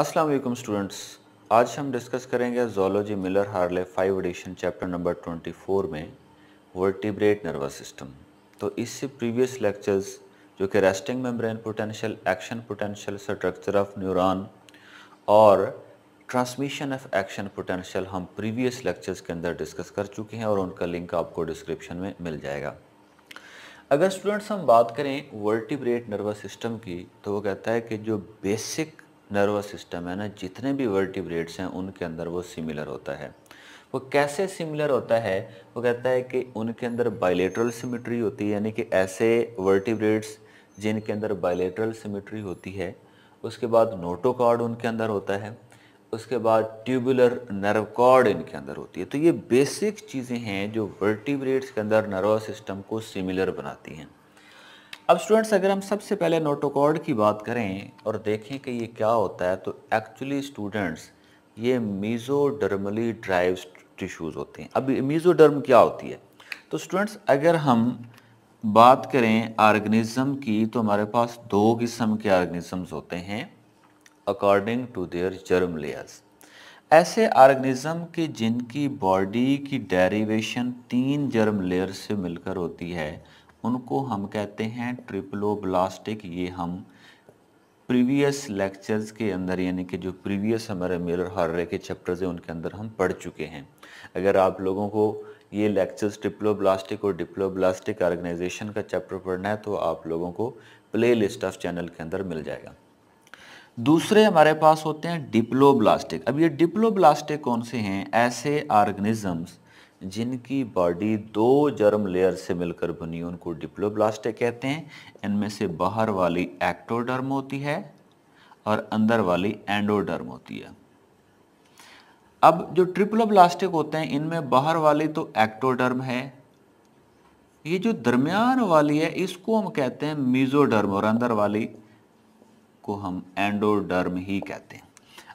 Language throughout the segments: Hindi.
अस्सलाम वालेकुम स्टूडेंट्स आज हम डिस्कस करेंगे zoology Miller Harley five edition chapter number 24 में वर्टिब्रेट नर्वस सिस्टम तो इससे प्रीवियस लेक्चर्स जो कि resting membrane potential action potential structure of neuron और ट्रांसमिशन ऑफ एक्शन पोटेंशियल हम प्रीवियस लेक्चर्स के अंदर डिस्कस कर चुके हैं और उनका लिंक आपको डिस्क्रिप्शन में मिल जाएगा अगर स्टूडेंट्स हम बात करें वर्टिब्रेट नर्वस सिस्टम की तो वो कहता है कि जो बेसिक नर्वस सिस्टम है ना जितने भी वर्टिब्रेट्स हैं उनके अंदर वो सिमिलर होता है वो कैसे सिमिलर होता है वो कहता है कि उनके अंदर बाइलेटरल सिमिट्री होती है यानी कि ऐसे वर्टिब्रेट्स जिनके अंदर बाइलेटरल सिमिट्री होती है उसके बाद नोटोकॉर्ड उनके अंदर होता है उसके बाद ट्यूबुलर नर्व कॉर्ड इनके अंदर होती है तो ये बेसिक चीज़ें हैं जो वर्टिब्रेट्स के अंदर नर्वस सिस्टम को सिमिलर बनाती हैं अब स्टूडेंट्स अगर हम सबसे पहले नोटोकॉर्ड की बात करें और देखें कि ये क्या होता है तो एक्चुअली स्टूडेंट्स ये मीज़ोडर्मली ड्राइव टिश्यूज़ होते हैं अब मीज़ोडर्म क्या होती है तो स्टूडेंट्स अगर हम बात करें आर्गनिज़म की तो हमारे पास दो किस्म के आर्गनिज़म्स होते हैं according to their germ layers ऐसे ऑर्गेनिज़म के जिनकी बॉडी की डेरिवेशन तीन जर्म लेयर से मिलकर होती है उनको हम कहते हैं ट्रिपलोब्लास्टिक ये हम प्रीवियस लेक्चर्स के अंदर यानी कि जो प्रीवियस हमारे मिरर हर्रे के चैप्टर्स हैं उनके अंदर हम पढ़ चुके हैं अगर आप लोगों को ये लेक्चर्स डिप्लोब्लास्टिक और डिप्लोब्लास्टिक ऑर्गेनाइजेशन का चैप्टर पढ़ना है तो आप लोगों को प्ले लिस्ट ऑफ चैनल के अंदर मिल जाएगा दूसरे हमारे पास होते हैं डिप्लोब्लास्टिक अब ये डिप्लोब्लास्टिक कौन से हैं ऐसे ऑर्गेनिजम्स जिनकी बॉडी दो जर्म लेयर से मिलकर बनी उनको डिप्लोब्लास्टे कहते हैं इनमें से बाहर वाली एक्टोडर्म होती है और अंदर वाली एंडोडर्म होती है अब जो ट्रिपलोब्लास्टिक होते हैं इनमें बाहर वाली तो एक्टोडर्म है ये जो दरमियान वाली है इसको हम कहते हैं मीजोडर्म और अंदर वाली को हम एंडोडर्म ही कहते हैं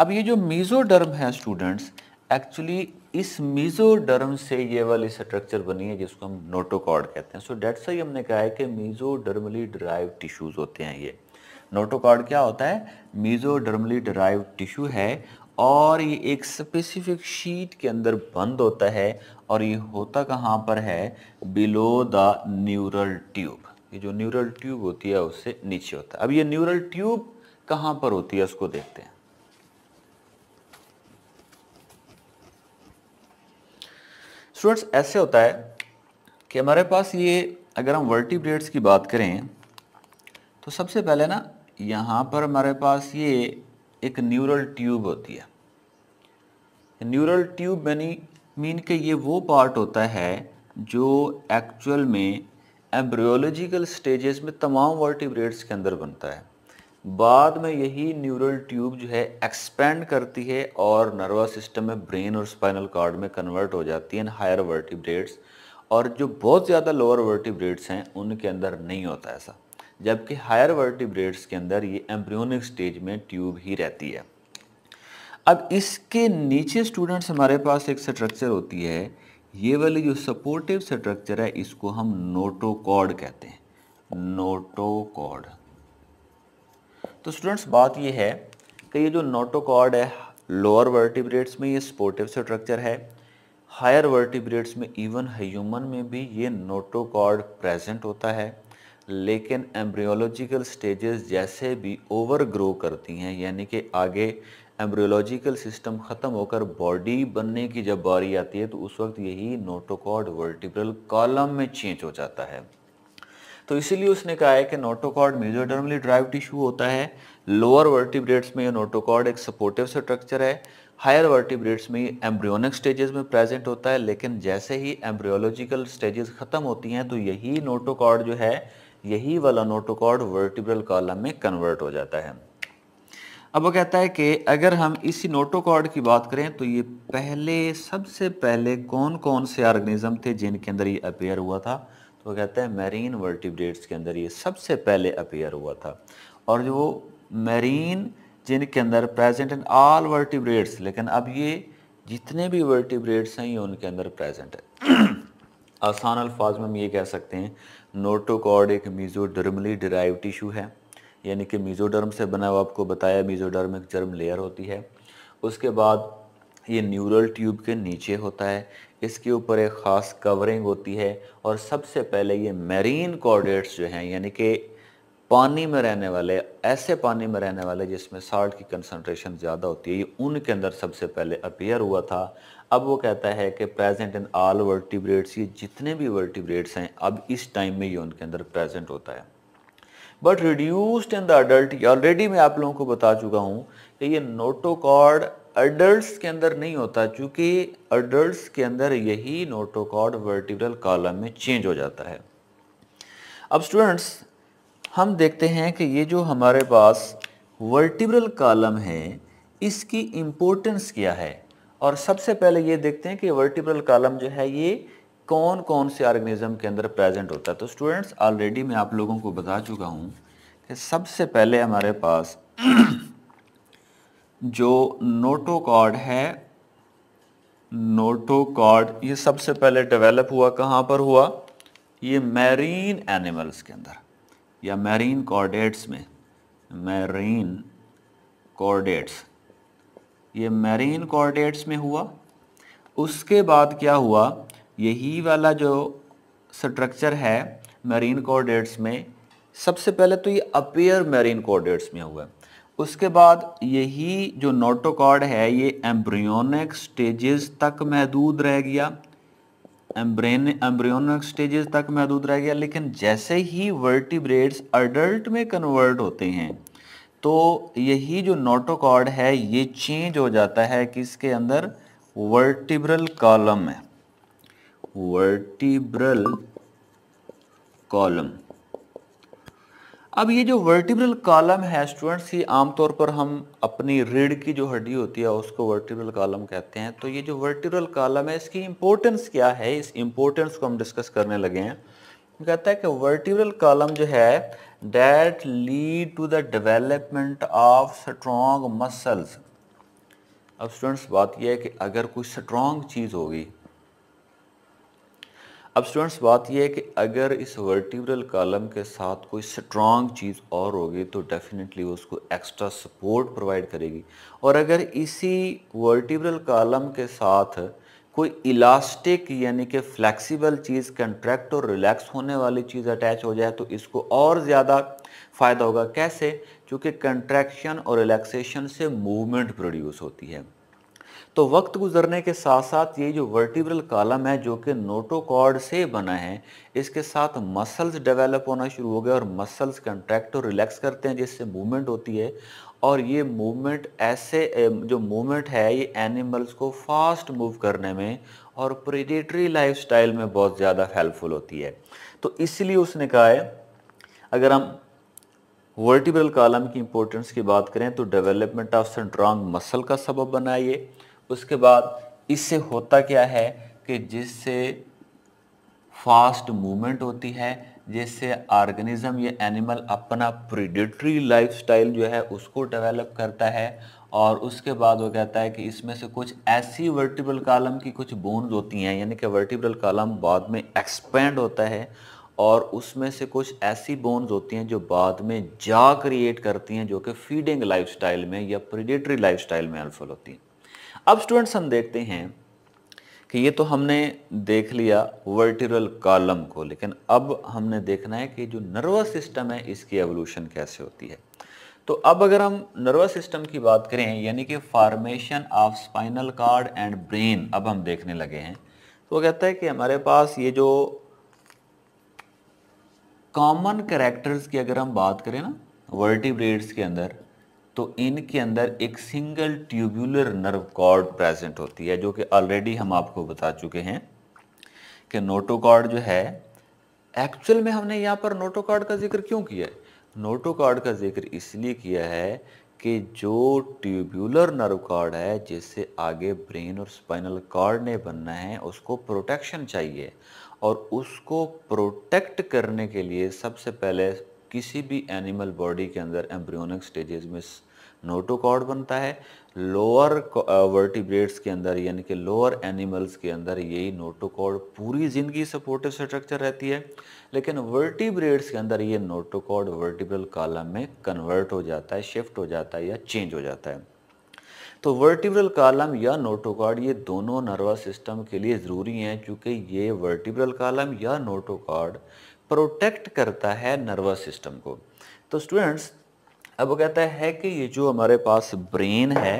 अब ये जो मीजोडर्म है स्टूडेंट्स एक्चुअली इस मीजोडर्म से ये वाली स्ट्रक्चर बनी है जिसको हम नोटोकॉर्ड कहते हैं सो डेट सही हमने कहा है कि मीजोडर्मली ड्राइव टिश्यूज होते हैं ये नोटोकॉर्ड क्या होता है मीजोडर्मली ड्राइव टिश्यू है और ये एक स्पेसिफिक शीट के अंदर बंद होता है और ये होता कहाँ पर है बिलो द न्यूरल ट्यूब ये जो न्यूरल ट्यूब होती है उससे नीचे होता है अब ये न्यूरल ट्यूब कहाँ पर होती है उसको देखते हैं स्टूडेंट्स ऐसे होता है कि हमारे पास ये अगर हम वर्टिब्रेट्स की बात करें तो सबसे पहले ना यहाँ पर हमारे पास ये एक न्यूरल ट्यूब होती है न्यूरल ट्यूब यानी मीन के ये वो पार्ट होता है जो एक्चुअल में एम्ब्रियोलॉजिकल स्टेजेस में तमाम वर्टिब्रेट्स के अंदर बनता है बाद में यही न्यूरल ट्यूब जो है एक्सपेंड करती है और नर्वस सिस्टम में ब्रेन और स्पाइनल कार्ड में कन्वर्ट हो जाती है हायर वर्टिब्रेट्स और जो बहुत ज़्यादा लोअर वर्टिब्रेट्स हैं उनके अंदर नहीं होता ऐसा जबकि हायर वर्टिब्रेट्स के अंदर ये एम्ब्रियोनिक स्टेज में ट्यूब ही रहती है अब इसके नीचे स्टूडेंट्स हमारे पास एक स्ट्रक्चर होती है ये वाली जो सपोर्टिव स्ट्रक्चर है इसको हम नोटोकॉड कहते हैं नोटोकॉड तो स्टूडेंट्स बात यह है कि ये जो नोटोकॉर्ड है लोअर वर्टिब्रेट्स में ये स्पोर्टिव स्ट्रक्चर है हायर वर्टिब्रेट्स में इवन ह्यूमन में भी ये नोटोकॉर्ड प्रेजेंट होता है लेकिन एम्ब्रियोलॉजिकल स्टेजेस जैसे भी ओवर ग्रो करती हैं यानी कि आगे एम्ब्रियोलॉजिकल सिस्टम ख़त्म होकर बॉडी बनने की जब बारी आती है तो उस वक्त यही नोटोकॉर्ड वर्टिब्रल कॉलम में चेंज हो जाता है तो इसीलिए उसने कहा है कि नोटोकॉर्ड टर्मली ड्राइव टिश्यू होता है लोअर वर्टिब्रेट्स में ये नोटोकॉर्ड एक सपोर्टिव स्ट्रक्चर है हायर वर्टिब्रेट्स में एम्ब्रियोनिक स्टेजेस में प्रेजेंट होता है लेकिन जैसे ही एम्ब्रियोलॉजिकल स्टेजेस ख़त्म होती हैं तो यही नोटोकॉर्ड जो है यही वाला नोटोकॉर्ड वर्टिब्रल कॉलम में कन्वर्ट हो जाता है अब वो कहता है कि अगर हम इसी नोटोकॉर्ड की बात करें तो ये पहले सबसे पहले कौन कौन से ऑर्गेनिज्म थे जिनके अंदर ये अपेयर हुआ था तो कहते हैं मैरीन वर्टिब्रेट्स के अंदर ये सबसे पहले अपेयर हुआ था और जो मैरीन जिनके अंदर प्रेजेंट इन ऑल वर्टिब्रेट्स लेकिन अब ये जितने भी वर्टिब्रेट्स हैं ये उनके अंदर प्रेजेंट है आसान अल्फाज में हम ये कह सकते हैं नोटोकॉर्ड एक मीज़ोडर्मली डिराइव टिशू है यानी कि मीज़ोडर्म से बना हुआ आपको बताया मीज़ोडर्म एक जर्म लेयर होती है उसके बाद ये न्यूरल ट्यूब के नीचे होता है इसके ऊपर एक ख़ास कवरिंग होती है और सबसे पहले ये मेरीन कॉर्डेट्स जो हैं यानी कि पानी में रहने वाले ऐसे पानी में रहने वाले जिसमें साल्ट की कंसनट्रेशन ज़्यादा होती है ये उनके अंदर सबसे पहले अपीयर हुआ था अब वो कहता है कि प्रेजेंट इन ऑल वर्टिब्रेड्स ये जितने भी वर्टिब्रेड्स हैं अब इस टाइम में ये उनके अंदर प्रेजेंट होता है but reduced in the adult already मैं आप लोगों को बता चुका हूँ कि ये नोटोकॉर्ड अडल्ट के अंदर नहीं होता चूँकि अडल्ट के अंदर यही नोटोकॉड वर्टिब्रल कॉलम में चेंज हो जाता है अब स्टूडेंट्स हम देखते हैं कि ये जो हमारे पास वर्टिब्रल कॉलम है इसकी इम्पोर्टेंस क्या है और सबसे पहले ये देखते हैं कि वर्टिब्रल कॉलम जो है ये कौन कौन से ऑर्गेनिज्म के अंदर प्रेजेंट होता है तो स्टूडेंट्स ऑलरेडी मैं आप लोगों को बता चुका हूँ कि सबसे पहले हमारे पास जो नोटोकॉर्ड है नोटोकॉर्ड ये सबसे पहले डेवलप हुआ कहाँ पर हुआ ये मैरीन एनिमल्स के अंदर या मैरीन कॉर्डेट्स में मैरीन कॉर्डेट्स ये मैरीन कॉर्डेट्स में हुआ उसके बाद क्या हुआ यही वाला जो स्ट्रक्चर है मैरीन कॉर्डेट्स में सबसे पहले तो ये अपेयर मैरीन कॉर्डेट्स में हुआ है उसके बाद यही जो नोटोकॉर्ड है ये एम्ब्रियोनिक स्टेजेस तक महदूद रह गया एम्ब्रेन एम्ब्रियोनिक स्टेजेस तक महदूद रह गया लेकिन जैसे ही वर्टिब्रेड्स अडल्ट में कन्वर्ट होते हैं तो यही जो नोटोकॉर्ड है ये चेंज हो जाता है कि इसके अंदर वर्टिब्रल कॉलम है वर्टिब्रल कॉलम अब ये जो वर्टिब्रल कॉलम है स्टूडेंट्स ये आमतौर पर हम अपनी रीढ़ की जो हड्डी होती है उसको वर्टिब्रल कॉलम कहते हैं तो ये जो वर्टिब्रल कॉलम है इसकी इम्पोर्टेंस क्या है इस इम्पोर्टेंस को हम डिस्कस करने लगे हैं कहता है कि वर्टिब्रल कॉलम जो है that lead to the development of strong muscles अब स्टूडेंट्स बात यह है कि अगर कोई स्ट्रॉन्ग चीज़ होगी अब स्टूडेंट्स बात यह है कि अगर इस वर्टिब्रल कॉलम के साथ कोई स्ट्रॉन्ग चीज़ और होगी तो डेफिनेटली वो उसको एक्स्ट्रा सपोर्ट प्रोवाइड करेगी और अगर इसी वर्टिब्रल कॉलम के साथ कोई इलास्टिक यानी कि फ्लेक्सिबल चीज़ कंट्रैक्ट और रिलैक्स होने वाली चीज़ अटैच हो जाए तो इसको और ज़्यादा फ़ायदा होगा कैसे क्योंकि कंट्रैक्शन और रिलैक्सेशन से मूवमेंट प्रोड्यूस होती है तो वक्त गुजरने के साथ साथ ये जो वर्टिब्रल कालम है जो कि नोटोकॉर्ड से बना है इसके साथ मसल्स डेवलप होना शुरू हो गया और मसल्स कंट्रैक्ट और रिलैक्स करते हैं जिससे मूवमेंट होती है और ये मूवमेंट ऐसे जो मूवमेंट है ये एनिमल्स को फास्ट मूव करने में और प्रेडेटरी लाइफस्टाइल में बहुत ज़्यादा हेल्पफुल होती है तो इसलिए उसने कहा है अगर हम वर्टिब्रल कॉलम की इंपॉर्टेंस की बात करें तो डेवलपमेंट ऑफ स्ट्रांग मसल का सबब बनाइए उसके बाद इससे होता क्या है कि जिससे फास्ट मूवमेंट होती है जिससे ऑर्गेनिज्म या एनिमल अपना प्रीडेटरी लाइफस्टाइल जो है उसको डेवलप करता है और उसके बाद वो कहता है कि इसमें से कुछ ऐसी वर्टिब्रल कॉलम की कुछ बोन्स होती हैं यानी कि वर्टिब्रल कॉलम बाद में एक्सपेंड होता है और उसमें से कुछ ऐसी बोन्स होती हैं जो बाद में जा क्रिएट करती हैं जो कि फीडिंग लाइफस्टाइल में या प्रीडेटरी लाइफस्टाइल में हेल्पफुल होती हैं अब स्टूडेंट्स हम देखते हैं कि ये तो हमने देख लिया वर्टिरल कॉलम को लेकिन अब हमने देखना है कि जो नर्वस सिस्टम है इसकी एवोल्यूशन कैसे होती है तो अब अगर हम नर्वस सिस्टम की बात करें यानी कि formation of spinal cord and brain अब हम देखने लगे हैं तो वो कहता है कि हमारे पास ये जो कॉमन कैरेक्टर्स की अगर हम बात करें ना वर्टिब्रेड्स के अंदर तो इनके अंदर एक single tubular nerve cord present होती है जो कि ऑलरेडी हम आपको बता चुके हैं कि नोटोकॉर्ड जो है एक्चुअल में हमने यहाँ पर नोटोकॉर्ड का जिक्र क्यों किया है नोटोकॉर्ड का जिक्र इसलिए किया है कि जो ट्यूबुलर नर्व कॉर्ड है जिससे आगे ब्रेन और स्पाइनल कॉर्ड ने बनना है उसको प्रोटेक्शन चाहिए और उसको प्रोटेक्ट करने के लिए सबसे पहले किसी भी एनिमल बॉडी के अंदर एम्ब्रियोनिक स्टेजेस में नोटोकॉर्ड बनता है लोअर वर्टिब्रेट्स uh, के अंदर यानी कि लोअर एनिमल्स के अंदर यही नोटोकॉर्ड पूरी ज़िंदगी सपोर्टिव स्ट्रक्चर रहती है लेकिन वर्टिब्रेट्स के अंदर ये नोटोकॉर्ड वर्टिब्रल कॉलम में कन्वर्ट हो जाता है शिफ्ट हो जाता है या चेंज हो जाता है तो वर्टिब्रल कॉलम या नोटोकॉर्ड ये दोनों नर्वस सिस्टम के लिए ज़रूरी हैं क्योंकि ये वर्टिब्रल कॉलम या नोटोकॉर्ड प्रोटेक्ट करता है नर्वस सिस्टम को तो स्टूडेंट्स अब वो कहता है कि ये जो हमारे पास ब्रेन है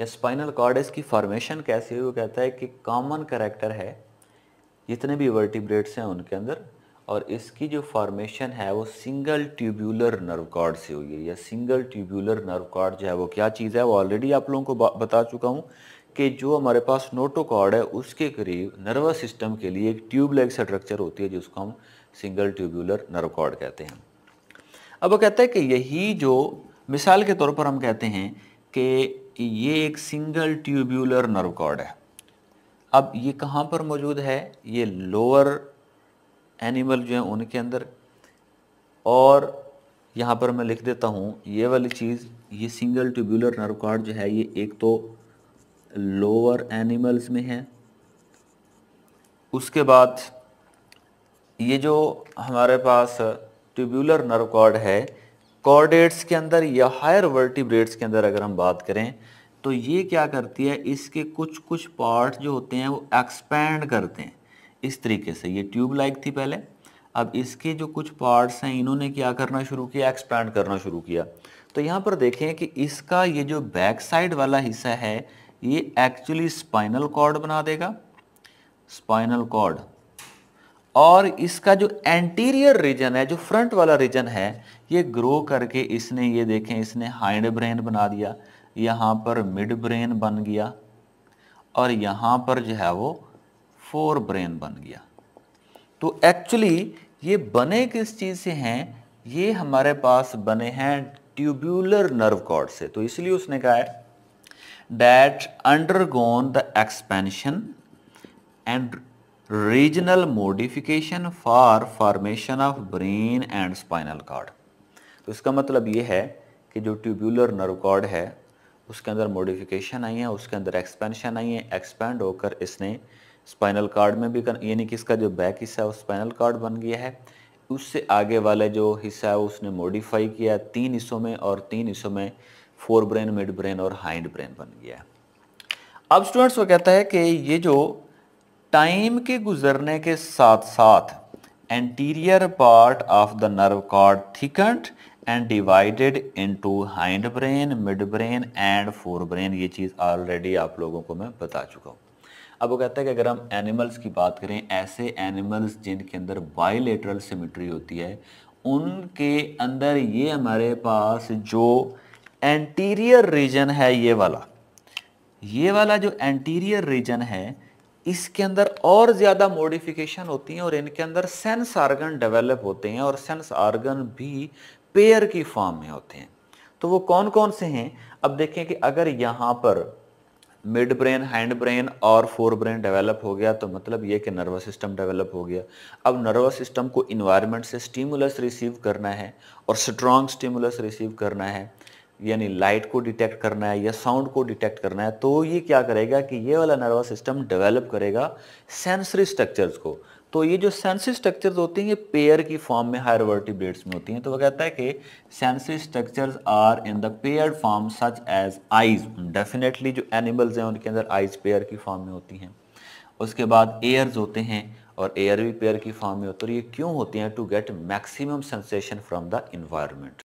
या स्पाइनल कॉर्ड इसकी फॉर्मेशन कैसी हुई वो कहता है कि कॉमन करेक्टर है जितने भी वर्टिब्रेट्स हैं उनके अंदर और इसकी जो फॉर्मेशन है वो सिंगल ट्यूब्यूलर नर्व कॉर्ड से हुई है या सिंगल ट्यूबुलर नर्व कॉर्ड जो है वो क्या चीज़ है वो ऑलरेडी आप लोगों को बता चुका हूँ कि जो हमारे पास नोटोकॉर्ड है उसके करीब नर्वस सिस्टम के लिए एक ट्यूबलेग स्ट्रक्चर होती है जिसको हम सिंगल ट्यूबुलर नर्व कॉर्ड कहते हैं अब वो कहता है कि यही जो मिसाल के तौर पर हम कहते हैं कि ये एक सिंगल ट्यूब्यूलर नर्व कॉर्ड है अब ये कहाँ पर मौजूद है ये लोअर एनिमल जो है उनके अंदर और यहाँ पर मैं लिख देता हूँ ये वाली चीज़ ये सिंगल ट्यूब्यूलर नर्व कॉर्ड जो है ये एक तो लोअर एनिमल्स में है उसके बाद ये जो हमारे पास ट्यूबुलर नर्व कॉर्ड है कॉर्डेट्स के अंदर या हायर वर्टिब्रेट्स के अंदर अगर हम बात करें तो ये क्या करती है इसके कुछ कुछ पार्ट जो होते हैं वो एक्सपैंड करते हैं इस तरीके से ये ट्यूब लाइक थी पहले अब इसके जो कुछ पार्ट्स हैं इन्होंने क्या करना शुरू किया एक्सपैंड करना शुरू किया तो यहाँ पर देखें कि इसका ये जो बैक साइड वाला हिस्सा है ये एक्चुअली स्पाइनल कॉर्ड बना देगा स्पाइनल कॉर्ड और इसका जो एंटीरियर रीजन है जो फ्रंट वाला रीजन है ये ग्रो करके इसने ये देखें इसने हाइंड ब्रेन बना दिया यहाँ पर मिड ब्रेन बन गया और यहाँ पर जो है वो फोर ब्रेन बन गया तो एक्चुअली ये बने किस चीज़ से हैं ये हमारे पास बने हैं ट्यूब्यूलर नर्व कॉर्ड से तो इसलिए उसने कहा है that undergone the expansion and regional modification for formation of brain and spinal cord तो इसका मतलब ये है कि जो ट्यूबुलर नर्व कार्ड है उसके अंदर मोडिफिकेशन आई है उसके अंदर एक्सपेंशन आई है एक्सपेंड होकर इसने स्पाइनल कार्ड में भी यानी कि इसका जो बैक हिस्सा है वो स्पाइनल कार्ड बन गया है उससे आगे वाला जो हिस्सा है उसने मॉडिफाई किया तीन हिस्सों में और तीन हिस्सों में फोर ब्रेन मिड ब्रेन और हाइंड ब्रेन बन गया है अब स्टूडेंट्स वो कहता है कि ये जो टाइम के गुजरने के साथ साथ anterior part of the nerve cord thickened and divided into hindbrain midbrain and forebrain ये चीज़ ऑलरेडी आप लोगों को मैं बता चुका हूँ अब वो कहता है कि अगर हम एनिमल्स की बात करें ऐसे एनिमल्स जिनके अंदर बाइलेटरल सिमिट्री होती है उनके अंदर ये हमारे पास जो एंटीरियर रीजन है ये वाला ये वाला जो एंटीरियर रीजन है इसके अंदर और ज़्यादा मॉडिफिकेशन होती हैं और इनके अंदर सेंस आर्गन डेवलप होते हैं और सेंस आर्गन भी पेयर की फॉर्म में होते हैं तो वो कौन कौन से हैं अब देखें कि अगर यहाँ पर मिड ब्रेन हैंड ब्रेन और फोर ब्रेन डेवलप हो गया तो मतलब ये कि नर्वस सिस्टम डेवलप हो गया अब नर्वस सिस्टम को इन्वायरमेंट से स्टिमुलस रिसीव करना है और स्ट्रॉन्ग स्टिमुलस रिसीव करना है यानी लाइट को डिटेक्ट करना है या साउंड को डिटेक्ट करना है तो ये क्या करेगा कि ये वाला नर्वस सिस्टम डेवलप करेगा सेंसरी स्ट्रक्चर्स को तो ये जो सेंसरी स्ट्रक्चर्स होती हैं ये पेयर की फॉर्म में हायर वर्टिब्रेट्स में होती हैं तो वह कहता है कि sensory structures are in the pair form such as eyes definitely जो एनिमल्स हैं उनके अंदर आइज पेयर की फॉर्म में होती हैं उसके बाद एयर्स होते हैं और एयर भी पेयर की फॉर्म में हैं है ये क्यों होती हैं to get maximum sensation from the environment